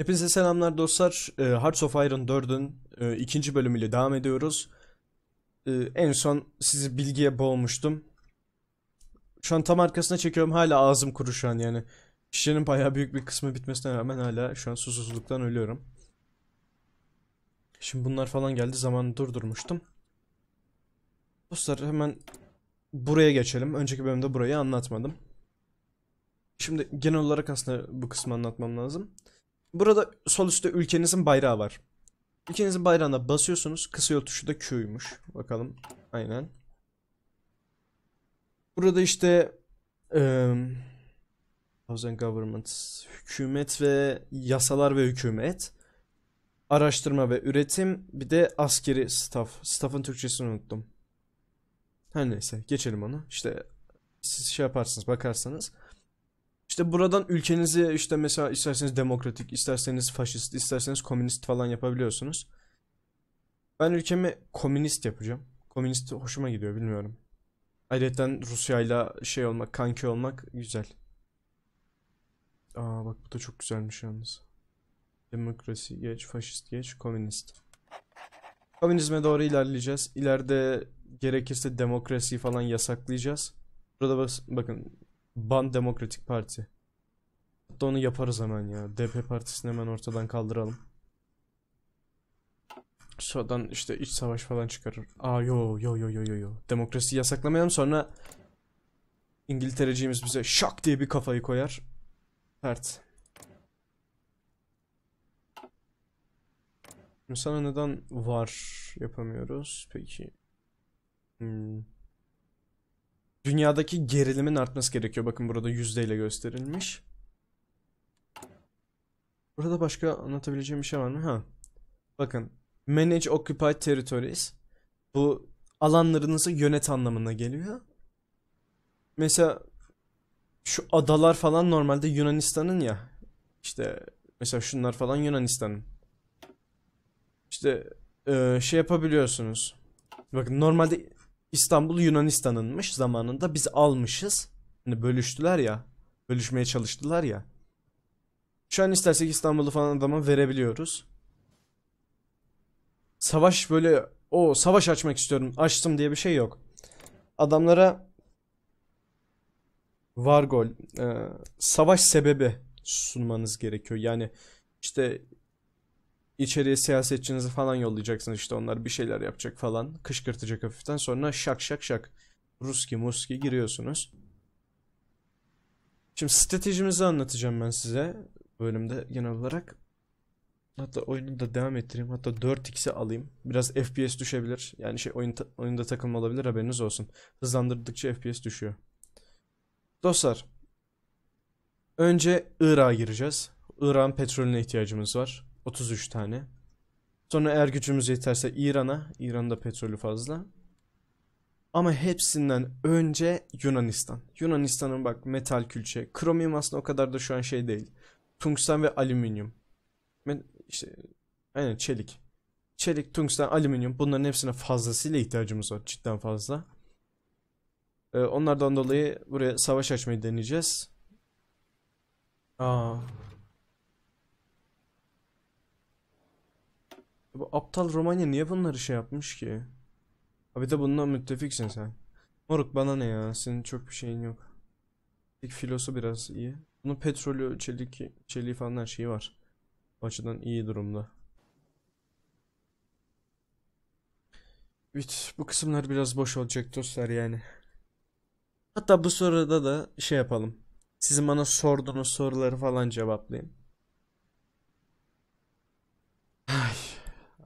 Hepinize selamlar dostlar. E, Hearts of Iron 4'ün e, ikinci bölümüyle devam ediyoruz. E, en son sizi bilgiye boğmuştum. Şu an tam arkasına çekiyorum. Hala ağzım kuru şu an yani. Şişenin bayağı büyük bir kısmı bitmesine rağmen hala şu an susuzluktan ölüyorum. Şimdi bunlar falan geldi. Zamanı durdurmuştum. Dostlar hemen buraya geçelim. Önceki bölümde burayı anlatmadım. Şimdi genel olarak aslında bu kısmı anlatmam lazım. Burada sol üstte ülkenizin bayrağı var. Ülkenizin bayrağına basıyorsunuz. Kısa yol tuşu da Q'ymuş. Bakalım. Aynen. Burada işte um, Housing Government hükümet ve yasalar ve hükümet araştırma ve üretim bir de askeri staff. Staff'ın Türkçesini unuttum. Her neyse geçelim onu. İşte siz şey yaparsınız bakarsanız. İşte buradan ülkenizi işte mesela isterseniz demokratik, isterseniz faşist, isterseniz komünist falan yapabiliyorsunuz. Ben ülkemi komünist yapacağım. Komünist hoşuma gidiyor bilmiyorum. Ayrıca Rusya'yla şey olmak, kanki olmak güzel. Aa bak bu da çok güzelmiş yalnız. Demokrasi geç, faşist geç, komünist. Komünizme doğru ilerleyeceğiz. İleride gerekirse demokrasiyi falan yasaklayacağız. Burada bas bakın Ban Demokratik Parti. Hatta onu yaparız hemen ya. DP partisini hemen ortadan kaldıralım. Sonradan işte iç savaş falan çıkarır. Aa yo yo yo yo yo yo. Demokrasi yasaklamayalım sonra İngiltereciğimiz bize şak diye bir kafayı koyar. Pert. Sana neden var yapamıyoruz? Peki. Hmm dünyadaki gerilimin artması gerekiyor. Bakın burada yüzdeyle gösterilmiş. Burada başka anlatabileceğim bir şey var mı? Ha. Bakın. Manage Occupied Territories. Bu alanlarınızı yönet anlamına geliyor. Mesela şu adalar falan normalde Yunanistan'ın ya. İşte mesela şunlar falan Yunanistan'ın. İşte şey yapabiliyorsunuz. Bakın normalde İstanbul Yunanistan'ınmış zamanında biz almışız. Hani bölüştüler ya. Bölüşmeye çalıştılar ya. Şu an istersek İstanbul'u falan adama verebiliyoruz. Savaş böyle o savaş açmak istiyorum. Açtım diye bir şey yok. Adamlara Vargol e, savaş sebebi sunmanız gerekiyor. Yani işte İçeriye siyasetçinizi falan yollayacaksınız işte onlar bir şeyler yapacak falan. Kışkırtacak hafiften sonra şak şak şak. Ruski muski giriyorsunuz. Şimdi stratejimizi anlatacağım ben size bölümde genel olarak. Hatta oyunu da devam ettireyim. Hatta 4x'e alayım. Biraz FPS düşebilir. Yani şey oyun ta oyunda takılma olabilir haberiniz olsun. Hızlandırdıkça FPS düşüyor. Dostlar. Önce Irak'a gireceğiz. Irak'ın petrolüne ihtiyacımız var. 33 tane. Sonra eğer gücümüz yeterse İran'a. İran'da petrolü fazla. Ama hepsinden önce Yunanistan. Yunanistan'ın bak metal külçe. Kromyum aslında o kadar da şu an şey değil. Tungsten ve alüminyum. İşte, aynen çelik. Çelik, tungsten, alüminyum bunların hepsine fazlasıyla ihtiyacımız var. Cidden fazla. Ee, onlardan dolayı buraya savaş açmayı deneyeceğiz. Aa, Bu aptal Romanya niye bunları şey yapmış ki? Abi de bundan müttefiksin sen. Moruk bana ne ya? Senin çok bir şeyin yok. Tek filosu biraz iyi. Bunun petrolü, çelik, çeliği falan her şeyi var. Bu açıdan iyi durumda. Evet, bu kısımlar biraz boş olacak dostlar yani. Hatta bu soruda da şey yapalım. Sizin bana sorduğunuz soruları falan cevaplayayım.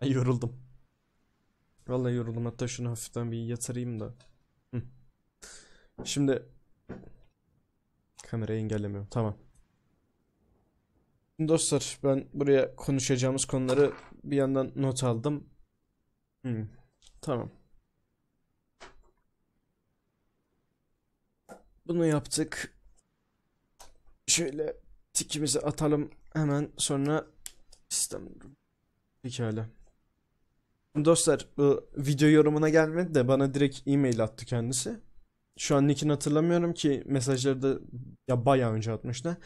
Ay yoruldum. Vallahi yoruldum. Hatta şunu hafiften bir yatırayım da. Şimdi kamerayı engellemiyorum. Tamam. Şimdi dostlar ben buraya konuşacağımız konuları bir yandan not aldım. Hı. Tamam. Bunu yaptık. Şöyle tikimizi atalım hemen sonra sistem. Pekala. Dostlar bu ıı, video yorumuna gelmedi de bana direkt e-mail attı kendisi. Şu an nickini hatırlamıyorum ki mesajları da ya bayağı önce atmıştı.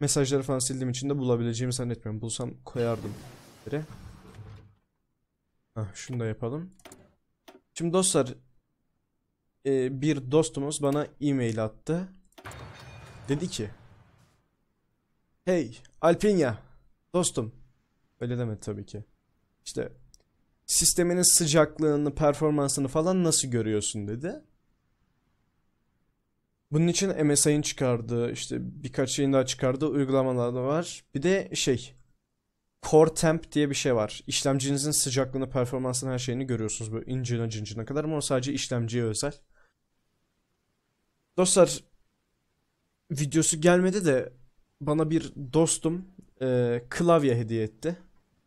Mesajları falan sildiğim için de bulabileceğimi zannetmiyorum. Bulsam koyardım. Yere. Heh, şunu da yapalım. Şimdi dostlar e, bir dostumuz bana e-mail attı. Dedi ki Hey Alpinya dostum. Öyle demedi tabii ki. İşte sisteminin sıcaklığını, performansını falan nasıl görüyorsun dedi. Bunun için MSI'nin çıkardığı işte birkaç şeyin daha çıkardığı uygulamalar da var. Bir de şey Core Temp diye bir şey var. İşlemcinizin sıcaklığını, performansını, her şeyini görüyorsunuz böyle incine cincine kadar ama o sadece işlemciye özel. Dostlar videosu gelmedi de bana bir dostum e, klavye hediye etti.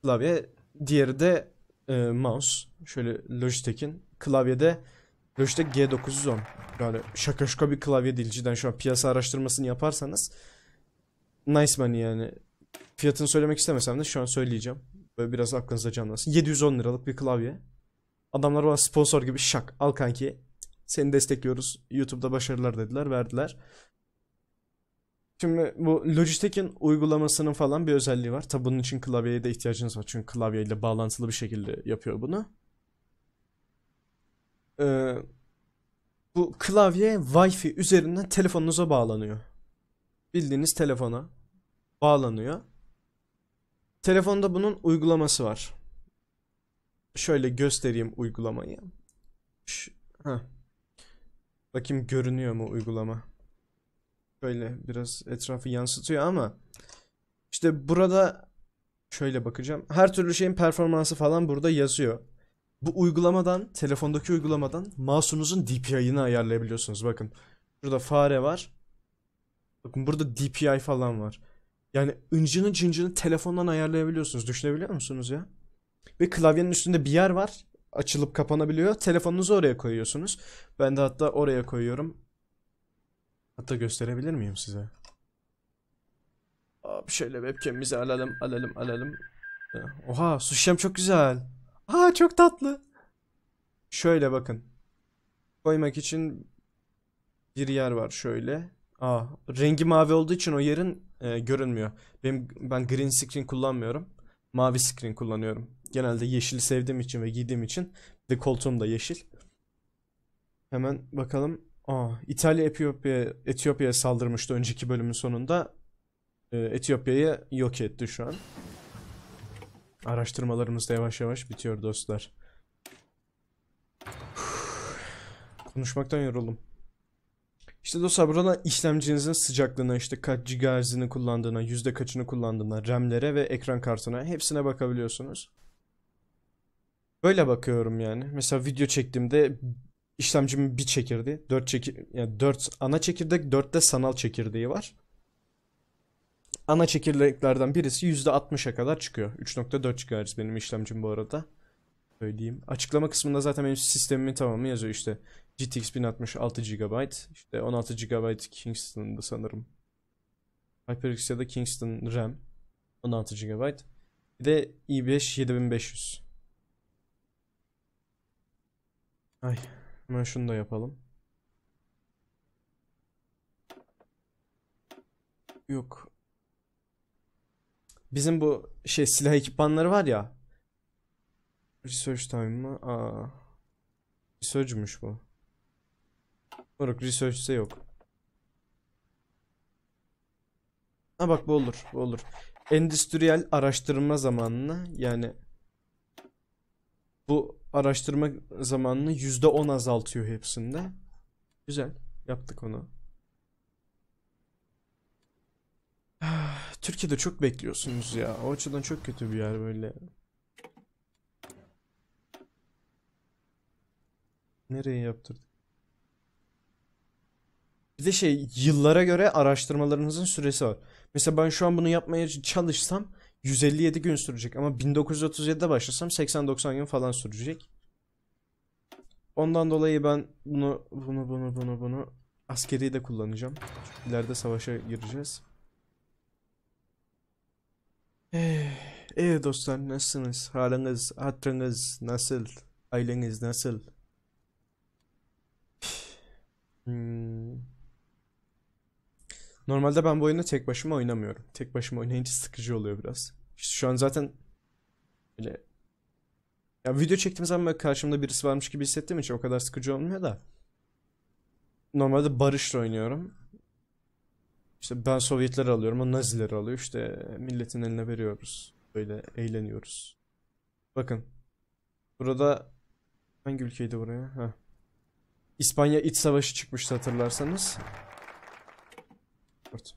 Klavye diğeri de e, mouse. Şöyle Logitech'in klavyede Logitech G910. Yani şaka şaka bir klavye değil cidden şu an piyasa araştırmasını yaparsanız nice money yani. Fiyatını söylemek istemesem de şu an söyleyeceğim. Böyle biraz aklınıza canlansın. 710 liralık bir klavye. Adamlar bana sponsor gibi şak al kanki. Seni destekliyoruz. YouTube'da başarılar dediler verdiler. Şimdi bu Logitech'in uygulamasının falan bir özelliği var. Tabi bunun için klavyeye de ihtiyacınız var. Çünkü klavyeyle bağlantılı bir şekilde yapıyor bunu. Ee, bu klavye Wi-Fi üzerinden telefonunuza bağlanıyor. Bildiğiniz telefona bağlanıyor. Telefonda bunun uygulaması var. Şöyle göstereyim uygulamayı. Şu, Bakayım görünüyor mu uygulama? Şöyle biraz etrafı yansıtıyor ama işte burada şöyle bakacağım. Her türlü şeyin performansı falan burada yazıyor. Bu uygulamadan, telefondaki uygulamadan mouse'unuzun DPI'ını ayarlayabiliyorsunuz. Bakın burada fare var. Bakın burada DPI falan var. Yani ıncını cıncını telefondan ayarlayabiliyorsunuz. Düşünebiliyor musunuz ya? Ve klavyenin üstünde bir yer var. Açılıp kapanabiliyor. Telefonunuzu oraya koyuyorsunuz. Ben de hatta oraya koyuyorum. Hatta gösterebilir miyim size? Abi şöyle webcam'imizi alalım alalım alalım. Eh, oha suşem çok güzel. Aa çok tatlı. Şöyle bakın. Koymak için bir yer var şöyle. Aa rengi mavi olduğu için o yerin e, görünmüyor. Benim, ben green screen kullanmıyorum. Mavi screen kullanıyorum. Genelde yeşili sevdiğim için ve giydiğim için. Bir de koltuğum da yeşil. Hemen bakalım. Aa, ah, İtalya Etiyopya Etiyopya'ya saldırmıştı önceki bölümün sonunda. Ee, Etiyopya'yı yok etti şu an. Araştırmalarımız da yavaş yavaş bitiyor dostlar. Konuşmaktan yoruldum. İşte dostlar burada işlemcinizin sıcaklığına, işte kaç GHz'ini kullandığına, yüzde kaçını kullandığına, RAM'lere ve ekran kartına hepsine bakabiliyorsunuz. Böyle bakıyorum yani. Mesela video çektiğimde işlemcimin bir çekirdeği, 4 çekir yani 4 ana çekirdek, 4 de sanal çekirdeği var. Ana çekirdeklerden birisi %60'a kadar çıkıyor. 3.4 GHz benim işlemcim bu arada. Söyleyeyim. Açıklama kısmında zaten benim sistemimin tamamı yazıyor işte. GTX 1060 6 GB, işte 16 GB Kingston'da sanırım. HyperX ya da Kingston RAM 16 GB. Bir de i5 7500. Ay. Hemen şunu da yapalım. Yok. Bizim bu şey silah ekipmanları var ya. Research time mı? Aa. Research'müş bu. Moruk research'te yok. Ha bak bu olur. Bu olur. Endüstriyel araştırma zamanına yani bu araştırma zamanını %10 azaltıyor hepsinde. Güzel. Yaptık onu. Türkiye'de çok bekliyorsunuz ya. O açıdan çok kötü bir yer böyle. Nereye yaptırdık? Bir de şey yıllara göre araştırmalarınızın süresi var. Mesela ben şu an bunu yapmaya çalışsam 157 gün sürecek ama 1937'de başlasam 80-90 gün falan sürecek. Ondan dolayı ben bunu bunu bunu bunu bunu askeri de kullanacağım. Çünkü savaşa gireceğiz. Ee, dostlar nasılsınız? Haliniz, hatırınız nasıl? Aileniz nasıl? Hmm. Normalde ben bu oyunu tek başıma oynamıyorum. Tek başıma oynayınca sıkıcı oluyor biraz. İşte şu an zaten öyle ya video çektiğim zaman karşımda birisi varmış gibi hissettiğim için o kadar sıkıcı olmuyor da. Normalde Barış'la oynuyorum. İşte ben Sovyetleri alıyorum, o Nazileri alıyor. İşte milletin eline veriyoruz. Böyle eğleniyoruz. Bakın. Burada hangi ülkeydi buraya? Ha. İspanya iç savaşı çıkmıştı hatırlarsanız. Evet.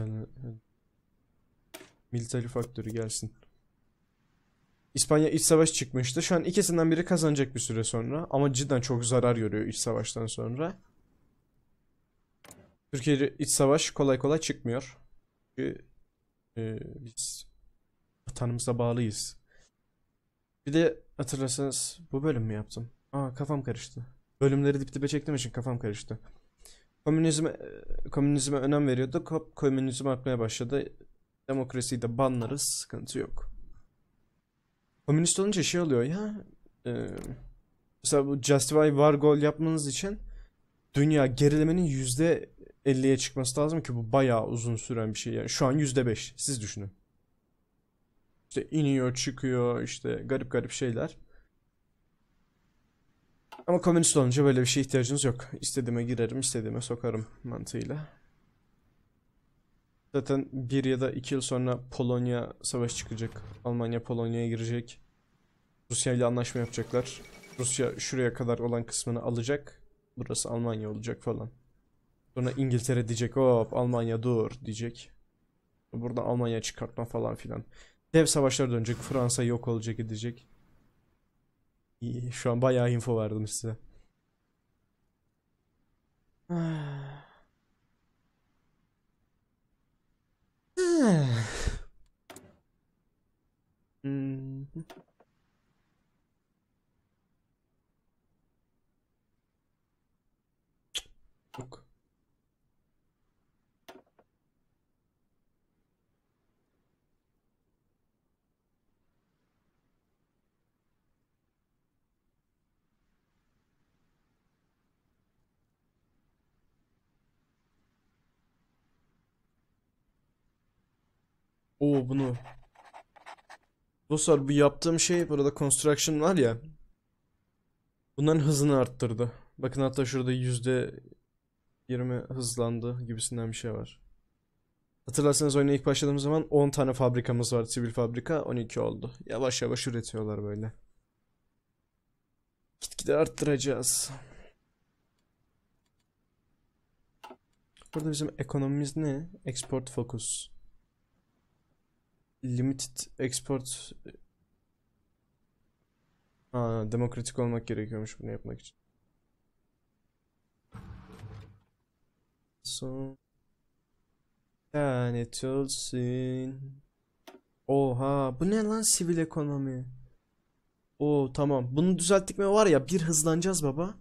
Yani, Military Factory gelsin. İspanya iç savaş çıkmıştı. Şu an ikisinden biri kazanacak bir süre sonra. Ama cidden çok zarar görüyor iç savaştan sonra. Türkiye iç savaş kolay kolay çıkmıyor. Çünkü e, biz vatanımıza bağlıyız. Bir de hatırlarsanız bu bölüm mü yaptım? Aa kafam karıştı. Bölümleri dip dibe çektiğim için kafam karıştı. Komünizme, e, komünizme önem veriyordu. Komünizm artmaya başladı. Demokrasiyi de banlarız. Sıkıntı yok. Komünist olunca şey oluyor ya. E, mesela bu Justify var gol yapmanız için dünya gerilemenin yüzde 50'ye çıkması lazım ki bu bayağı uzun süren bir şey. Yani şu an yüzde beş. Siz düşünün. İşte iniyor, çıkıyor, işte garip garip şeyler. Ama komünist olunca böyle bir şeye ihtiyacınız yok. İstediğime girerim, istediğime sokarım mantığıyla. Zaten bir ya da iki yıl sonra Polonya savaş çıkacak. Almanya Polonya'ya girecek. Rusya ile anlaşma yapacaklar. Rusya şuraya kadar olan kısmını alacak. Burası Almanya olacak falan. Sonra İngiltere diyecek hop Almanya dur diyecek. Burada Almanya çıkartma falan filan. Dev savaşlar dönecek. Fransa yok olacak edecek. İyi, şu an bayağı info verdim size. Ah. うん。Oo bunu. Dostlar bu yaptığım şey burada construction var ya. Bunların hızını arttırdı. Bakın hatta şurada yüzde 20 hızlandı gibisinden bir şey var. Hatırlarsanız oyuna ilk başladığımız zaman 10 tane fabrikamız vardı. Sivil fabrika 12 oldu. Yavaş yavaş üretiyorlar böyle. Gitgide arttıracağız. Burada bizim ekonomimiz ne? Export focus limited export e, ha, demokratik olmak gerekiyormuş bunu yapmak için. So lanet olsun. Oha bu ne lan sivil ekonomi? O tamam bunu düzelttik mi var ya bir hızlanacağız baba.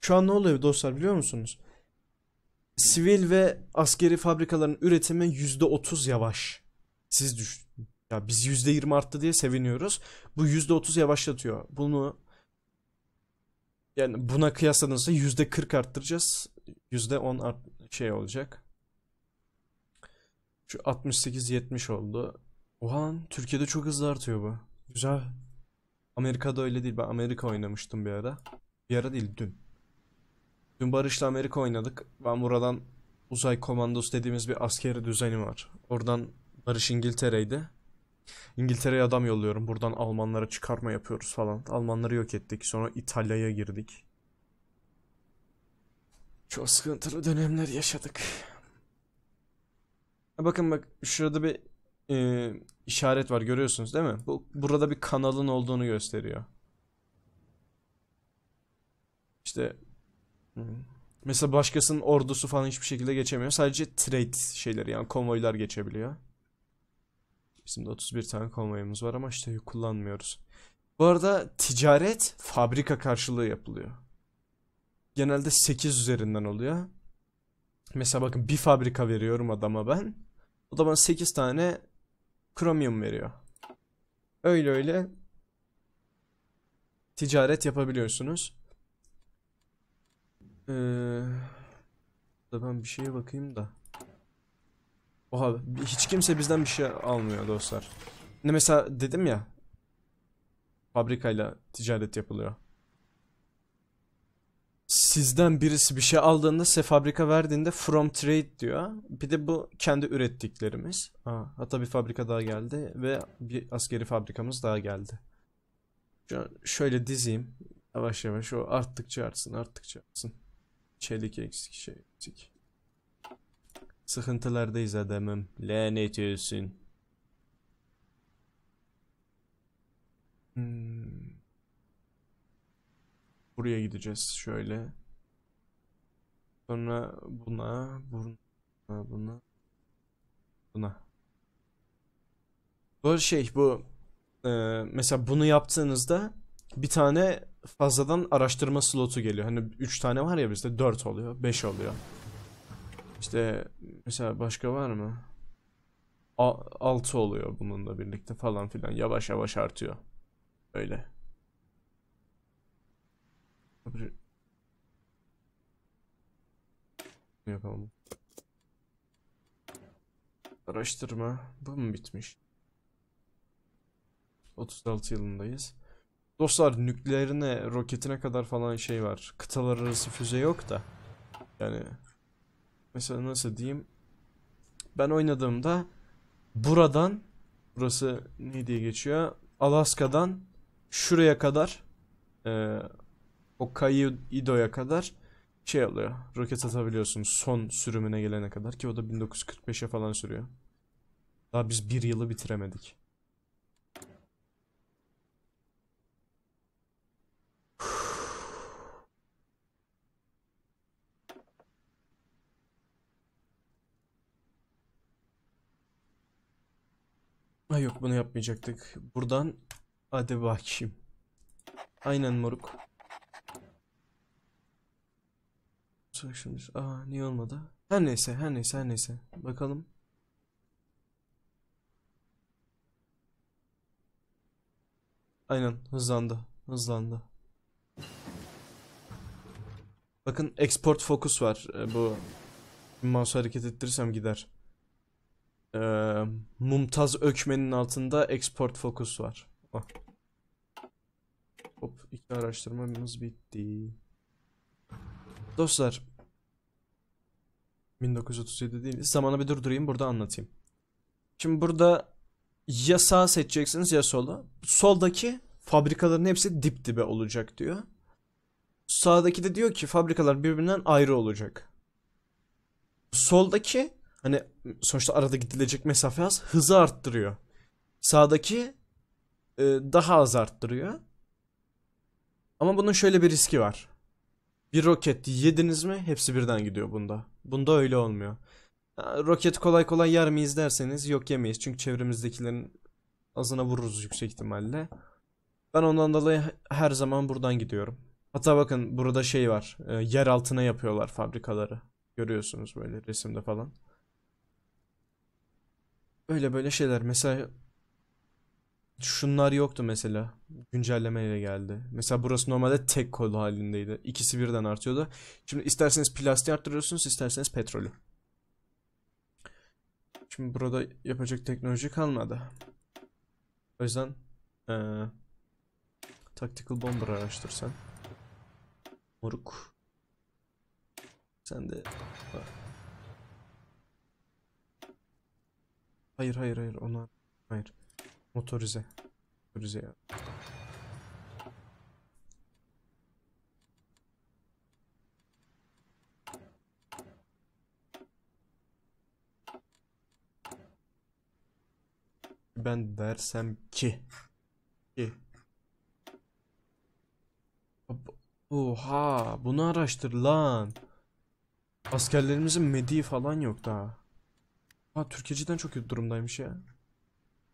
Şu an ne oluyor dostlar biliyor musunuz? Sivil ve askeri fabrikaların üretimi %30 yavaş. Siz düş ya biz yüzde yirmi arttı diye seviniyoruz. Bu yüzde otuz yavaşlatıyor. Bunu yani buna yüzde kırk arttıracağız. %10 art şey olacak. Şu 68-70 oldu. Oha Türkiye'de çok hızlı artıyor bu. Güzel. Amerika'da öyle değil. Ben Amerika oynamıştım bir ara. Bir ara değil dün. Dün Barış'la Amerika oynadık. Ben buradan uzay komandosu dediğimiz bir askeri düzeni var. Oradan Barış İngiltere'ydi. İngiltere'ye adam yolluyorum. Buradan Almanlara çıkarma yapıyoruz falan. Almanları yok ettik. Sonra İtalya'ya girdik. Çok sıkıntılı dönemler yaşadık. Bakın bak şurada bir e, işaret var görüyorsunuz değil mi? Bu burada bir kanalın olduğunu gösteriyor. İşte mesela başkasının ordusu falan hiçbir şekilde geçemiyor. Sadece trade şeyleri yani konvoylar geçebiliyor. Bizim de 31 tane konvoyumuz var ama işte kullanmıyoruz. Bu arada ticaret fabrika karşılığı yapılıyor. Genelde 8 üzerinden oluyor. Mesela bakın bir fabrika veriyorum adama ben. O da bana 8 tane kromyum veriyor. Öyle öyle ticaret yapabiliyorsunuz. Ee, ben bir şeye bakayım da. Oha hiç kimse bizden bir şey almıyor dostlar. Ne mesela dedim ya fabrikayla ticaret yapılıyor. Sizden birisi bir şey aldığında size fabrika verdiğinde from trade diyor. Bir de bu kendi ürettiklerimiz. Aa, hatta bir fabrika daha geldi ve bir askeri fabrikamız daha geldi. Şöyle dizeyim. Yavaş yavaş o arttıkça artsın arttıkça artsın. Çelik eksik şey eksik. Sıkıntılardayız adamım. Lanet olsun. Hmm. Buraya gideceğiz şöyle. Sonra buna, buna, buna, buna. Bu şey bu e, mesela bunu yaptığınızda bir tane fazladan araştırma slotu geliyor. Hani 3 tane var ya bizde 4 oluyor, 5 oluyor. İşte mesela başka var mı? A 6 oluyor bununla birlikte falan filan. Yavaş yavaş artıyor. Öyle. Yapalım. Araştırma. Bu mu bitmiş? 36 yılındayız. Dostlar nükleerine, roketine kadar falan şey var. Kıtalar arası füze yok da. Yani mesela nasıl diyeyim ben oynadığımda buradan burası ne diye geçiyor Alaska'dan şuraya kadar e, o Kaido'ya kadar şey alıyor roket atabiliyorsun son sürümüne gelene kadar ki o da 1945'e falan sürüyor. Daha biz bir yılı bitiremedik. Ay yok bunu yapmayacaktık. Buradan hadi bakayım. Aynen moruk. Şimdi, aa niye olmadı? Her neyse her neyse her neyse. Bakalım. Aynen hızlandı. Hızlandı. Bakın export focus var. Ee, bu mouse hareket ettirirsem gider e, Mumtaz Ökmen'in altında export focus var. Ah. Hop iki araştırmamız bitti. Dostlar 1937 değil. Zamanı bir durdurayım burada anlatayım. Şimdi burada ya sağ seçeceksiniz ya sola. Soldaki fabrikaların hepsi dip dibe olacak diyor. Sağdaki de diyor ki fabrikalar birbirinden ayrı olacak. Soldaki hani sonuçta arada gidilecek mesafe az hızı arttırıyor. Sağdaki e, daha az arttırıyor. Ama bunun şöyle bir riski var. Bir roket yediniz mi hepsi birden gidiyor bunda. Bunda öyle olmuyor. Roket kolay kolay yer miyiz derseniz yok yemeyiz. Çünkü çevremizdekilerin azına vururuz yüksek ihtimalle. Ben ondan dolayı her zaman buradan gidiyorum. Hatta bakın burada şey var. E, yer altına yapıyorlar fabrikaları. Görüyorsunuz böyle resimde falan. Öyle böyle şeyler. Mesela şunlar yoktu mesela. Güncellemeyle geldi. Mesela burası normalde tek kolu halindeydi. İkisi birden artıyordu. Şimdi isterseniz plastiği arttırıyorsunuz, isterseniz petrolü. Şimdi burada yapacak teknoloji kalmadı. O yüzden ee, Tactical Bomber sen Moruk. Sen de... Bak. Hayır hayır hayır ona hayır. Motorize. Motorize ya. Ben dersem ki ki Oha bunu araştır lan. Askerlerimizin mediği falan yok daha. Ha Türkiye'den çok kötü durumdaymış ya.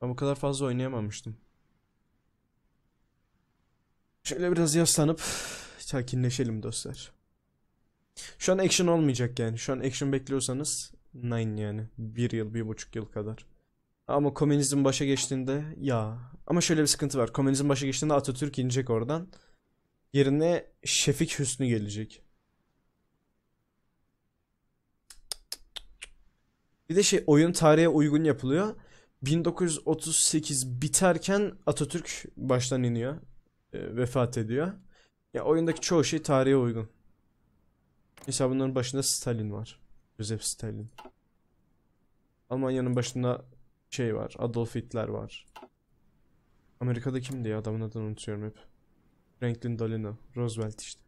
Ben bu kadar fazla oynayamamıştım. Şöyle biraz yaslanıp sakinleşelim dostlar. Şu an action olmayacak yani. Şu an action bekliyorsanız 9 yani. Bir yıl, bir buçuk yıl kadar. Ama komünizm başa geçtiğinde ya. Ama şöyle bir sıkıntı var. Komünizm başa geçtiğinde Atatürk inecek oradan. Yerine Şefik Hüsnü gelecek. Bir de şey oyun tarihe uygun yapılıyor. 1938 biterken Atatürk baştan iniyor. E, vefat ediyor. Ya oyundaki çoğu şey tarihe uygun. Mesela bunların başında Stalin var. Joseph Stalin. Almanya'nın başında şey var. Adolf Hitler var. Amerika'da kimdi ya adamın adını unutuyorum hep. Franklin Delano, Roosevelt işte.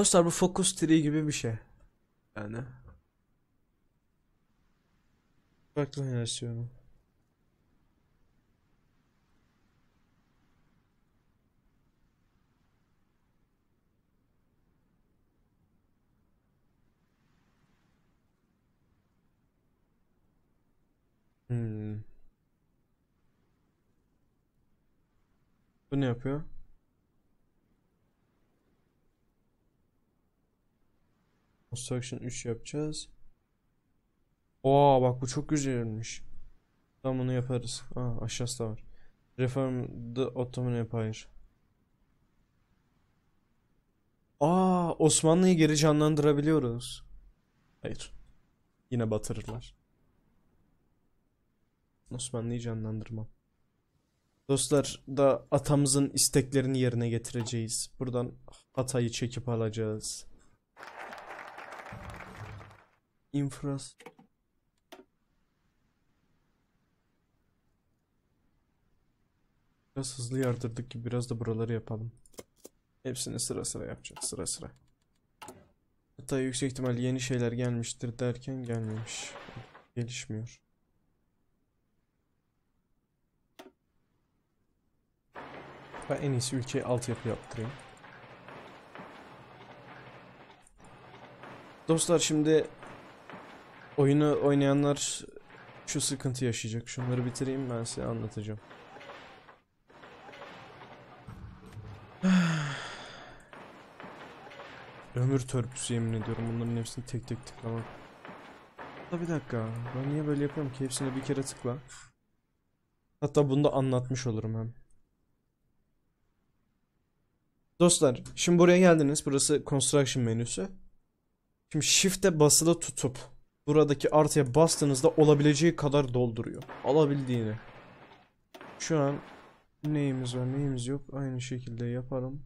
Dostlar bu focus tree gibi bir şey. Yani. Farklı jenerasyonu. Hmm. Bu ne yapıyor? Construction 3 yapacağız. Oo bak bu çok güzelmiş. Tam bunu yaparız. Aa, aşağısı da var. Reform the Ottoman Empire. Aa Osmanlı'yı geri canlandırabiliyoruz. Hayır. Yine batırırlar. Osmanlı'yı canlandırmam. Dostlar da atamızın isteklerini yerine getireceğiz. Buradan Hatay'ı çekip alacağız infras Biraz hızlı yardırdık ki biraz da buraları yapalım. Hepsini sıra sıra yapacağız sıra sıra. Hatta yüksek ihtimal yeni şeyler gelmiştir derken gelmemiş. Gelişmiyor. Ben en iyisi ülkeye altyapı yaptırayım. Dostlar şimdi Oyunu oynayanlar şu sıkıntı yaşayacak. Şunları bitireyim ben size anlatacağım. Ömür törpüsü yemin ediyorum bunların hepsini tek tek tıklamam. Da bir dakika ben niye böyle yapıyorum ki hepsini bir kere tıkla. Hatta bunu da anlatmış olurum hem. Dostlar şimdi buraya geldiniz burası construction menüsü. Şimdi shift'e basılı tutup buradaki artıya bastığınızda olabileceği kadar dolduruyor. Alabildiğini. Şu an neyimiz var neyimiz yok aynı şekilde yaparım.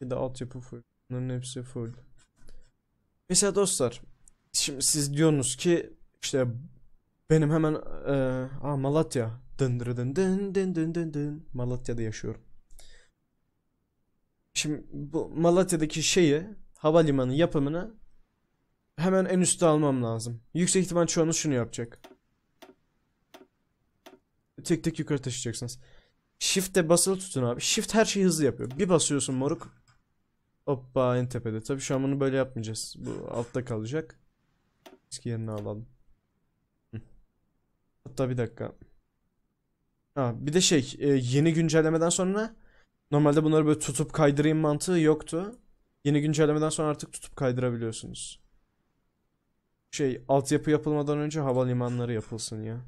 Bir de altyapı full. Bunların hepsi full. Mesela dostlar şimdi siz diyorsunuz ki işte benim hemen e, aa, Malatya dın dın dın dın dın dın dın Malatya'da yaşıyorum. Şimdi bu Malatya'daki şeyi havalimanı yapımını Hemen en üstte almam lazım. Yüksek ihtimal çoğunuz şunu yapacak. Tek tek yukarı taşıyacaksınız. Shift'te basılı tutun abi. Shift her şeyi hızlı yapıyor. Bir basıyorsun moruk. Hoppa en tepede. Tabii şu an bunu böyle yapmayacağız. Bu altta kalacak. Eski yerine alalım. Hatta bir dakika. Ha, bir de şey e, yeni güncellemeden sonra normalde bunları böyle tutup kaydırayım mantığı yoktu. Yeni güncellemeden sonra artık tutup kaydırabiliyorsunuz şey altyapı yapılmadan önce havalimanları yapılsın ya.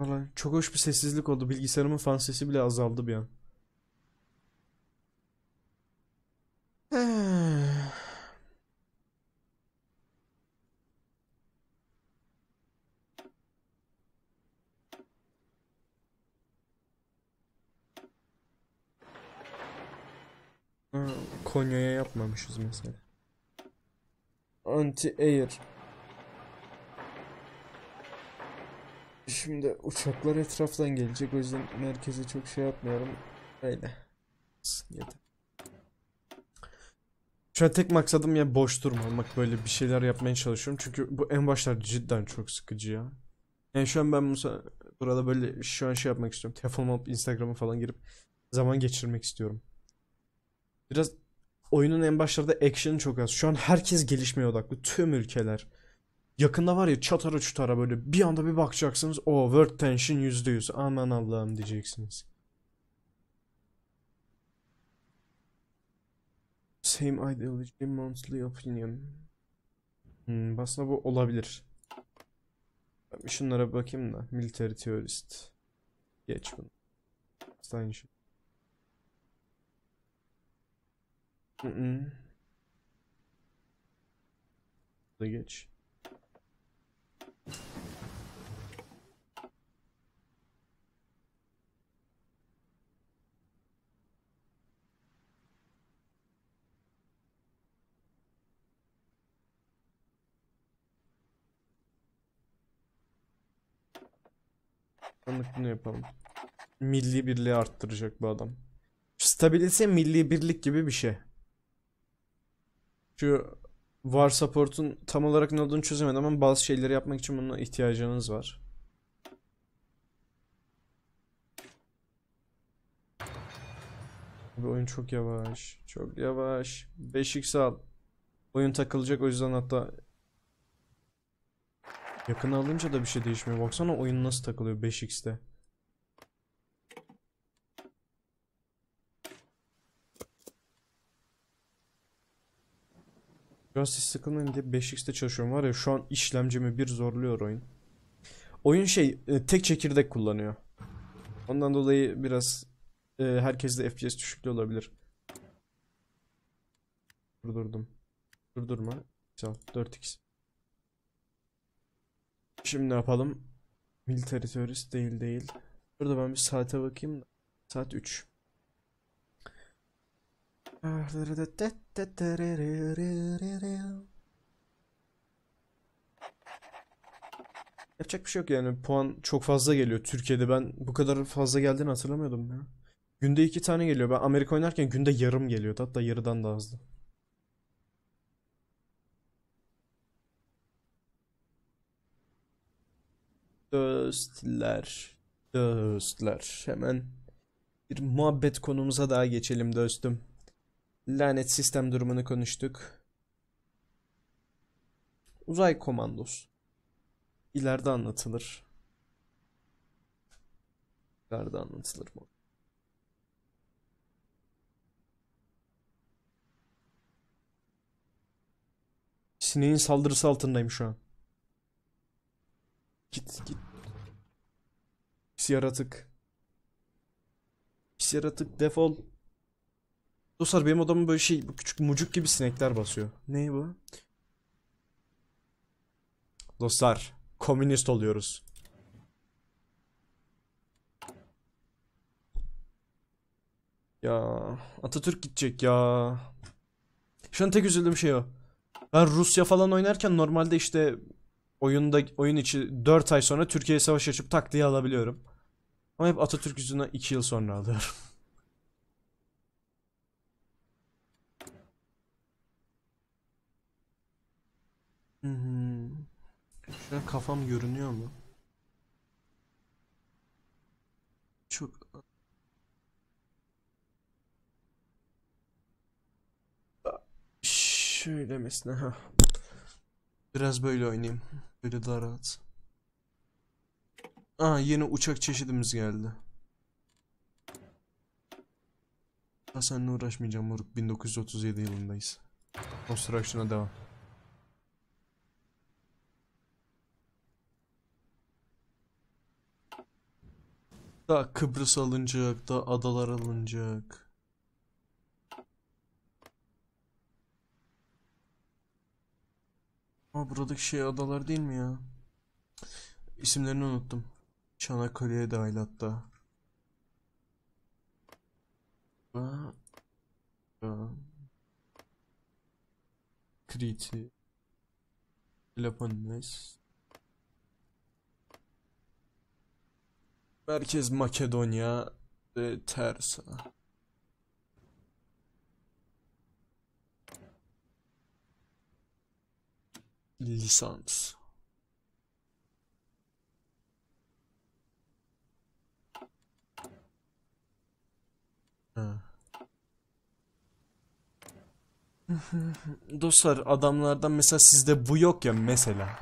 Vallahi çok hoş bir sessizlik oldu. Bilgisayarımın fan sesi bile azaldı bir an. Konya'ya yapmamışız mesela. Anti-air. Şimdi uçaklar etraftan gelecek o yüzden merkeze çok şey yapmıyorum. Öyle. Şu an tek maksadım ya boş durmamak böyle bir şeyler yapmaya çalışıyorum. Çünkü bu en başlar cidden çok sıkıcı ya. Yani şu an ben burada böyle şu an şey yapmak istiyorum. Telefonum alıp Instagram'a falan girip zaman geçirmek istiyorum. Biraz oyunun en başlarda action çok az. Şu an herkes gelişmeye odaklı. Tüm ülkeler. Yakında var ya çatara çutara böyle bir anda bir bakacaksınız. O world tension yüzde yüz. Aman Allah'ım diyeceksiniz. Same ideology, monthly opinion. Hmm, aslında bu olabilir. Şunlara bakayım da. Military theorist. Geç bunu. Aynı şey. Hı hı. Da geç. Anlıklı yapalım. Milli birliği arttıracak bu adam. Stabilize milli birlik gibi bir şey. Şu var support'un tam olarak ne olduğunu çözemedim ama bazı şeyleri yapmak için buna ihtiyacınız var. Abi oyun çok yavaş. Çok yavaş. 5x al. Oyun takılacak o yüzden hatta yakın alınca da bir şey değişmiyor. Baksana oyun nasıl takılıyor 5x'te. Şu an siz sıkılmayın diye 5x'te çalışıyorum var ya şu an işlemcimi bir zorluyor oyun. Oyun şey e, tek çekirdek kullanıyor. Ondan dolayı biraz e, de FPS düşüklüğü olabilir. Durdurdum. Durdurma. Sağ 4x. Şimdi ne yapalım? Military terörist değil değil. Burada ben bir saate bakayım. Saat 3. Yapacak bir şey yok yani puan çok fazla geliyor Türkiye'de ben bu kadar fazla geldiğini hatırlamıyordum ya. Günde iki tane geliyor ben Amerika oynarken günde yarım geliyordu hatta yarıdan daha azdı. Dostlar, dostlar. Hemen bir muhabbet konumuza daha geçelim dostum. Lanet sistem durumunu konuştuk. Uzay komandos. İleride anlatılır. İleride anlatılır bu. Sineğin saldırısı altındayım şu an. Git git. Pis yaratık. Pis yaratık defol. Dostlar benim odamı böyle şey küçük mucuk gibi sinekler basıyor. Ne bu? Dostlar komünist oluyoruz. Ya Atatürk gidecek ya. Şu an tek üzüldüğüm şey o. Ben Rusya falan oynarken normalde işte oyunda oyun içi 4 ay sonra Türkiye'ye savaş açıp tak diye alabiliyorum. Ama hep Atatürk yüzünden 2 yıl sonra alıyorum. Hmm. Şu an kafam görünüyor mu? Çok Şöyle mesela Biraz böyle oynayayım. Böyle daha rahat. Aa yeni uçak çeşidimiz geldi. Ha seninle uğraşmayacağım moruk. 1937 yılındayız. Construction'a devam. Da Kıbrıs alınacak, da adalar alınacak. Ama buradaki şey adalar değil mi ya? İsimlerini unuttum. Çanakkale'ye dahil hatta. Kriti. Peloponnes. Merkez Makedonya ve Tersa. Lisans. Dostlar adamlardan mesela sizde bu yok ya mesela.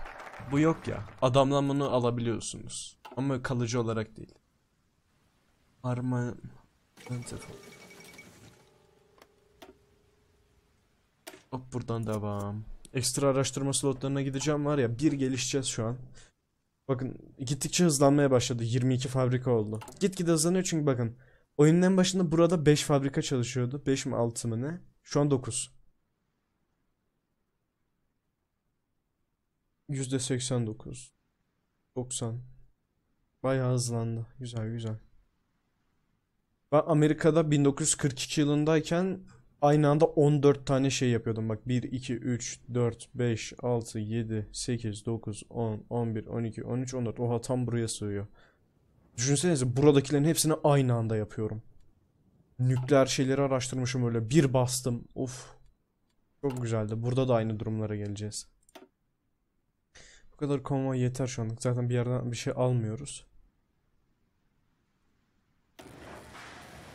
Bu yok ya. Adamdan bunu alabiliyorsunuz. Ama kalıcı olarak değil. Arma... Hop buradan devam. Ekstra araştırma slotlarına gideceğim var ya bir gelişeceğiz şu an. Bakın gittikçe hızlanmaya başladı. 22 fabrika oldu. Gitgide hızlanıyor çünkü bakın. Oyunun en başında burada 5 fabrika çalışıyordu. 5 mi 6 mı ne? Şu an 9. %89. 90. Bayağı hızlandı. Güzel güzel. Ben Amerika'da 1942 yılındayken aynı anda 14 tane şey yapıyordum. Bak 1, 2, 3, 4, 5, 6, 7, 8, 9, 10, 11, 12, 13, 14. Oha tam buraya sığıyor. Düşünsenize buradakilerin hepsini aynı anda yapıyorum. Nükleer şeyleri araştırmışım öyle. Bir bastım. Of. Çok güzeldi. Burada da aynı durumlara geleceğiz. Bu kadar konvoy yeter şu anlık. Zaten bir yerden bir şey almıyoruz.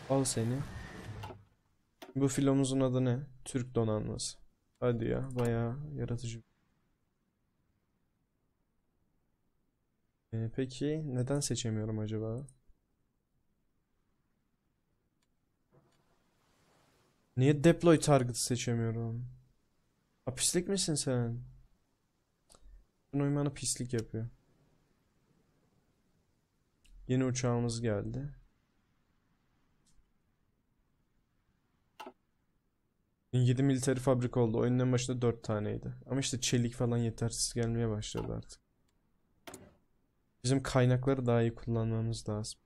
Al seni. Bu filomuzun adı ne? Türk donanması. Hadi ya bayağı yaratıcı. Ee, peki neden seçemiyorum acaba? Niye deploy target seçemiyorum? Ha pislik misin sen? Bunun uymanı pislik yapıyor. Yeni uçağımız geldi. 7 military fabrika oldu. Oyunun en başında 4 taneydi. Ama işte çelik falan yetersiz gelmeye başladı artık. Bizim kaynakları daha iyi kullanmamız lazım.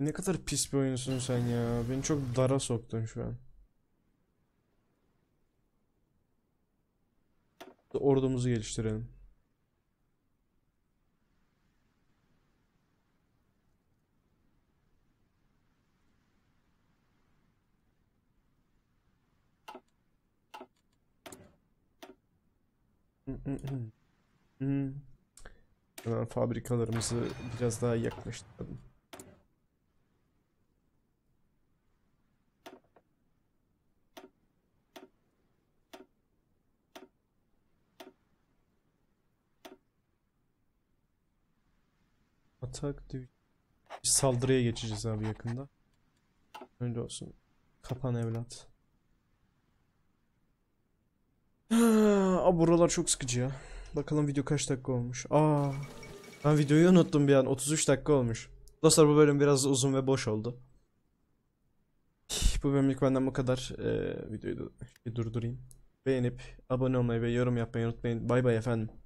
Ne kadar pis bir oyunsun sen ya. Beni çok dara soktun şu an. Ordumuzu geliştirelim. Hmm, hmm, hmm. Hemen fabrikalarımızı biraz daha yaklaştıralım. alırsak saldırıya geçeceğiz abi yakında. Öyle olsun. Kapan evlat. Aa, buralar çok sıkıcı ya. Bakalım video kaç dakika olmuş. Aa, ben videoyu unuttum bir an. 33 dakika olmuş. Dostlar bu bölüm biraz uzun ve boş oldu. Bu bölümlük benden bu kadar. Ee, videoyu da durdurayım. Beğenip abone olmayı ve yorum yapmayı unutmayın. Bay bay efendim.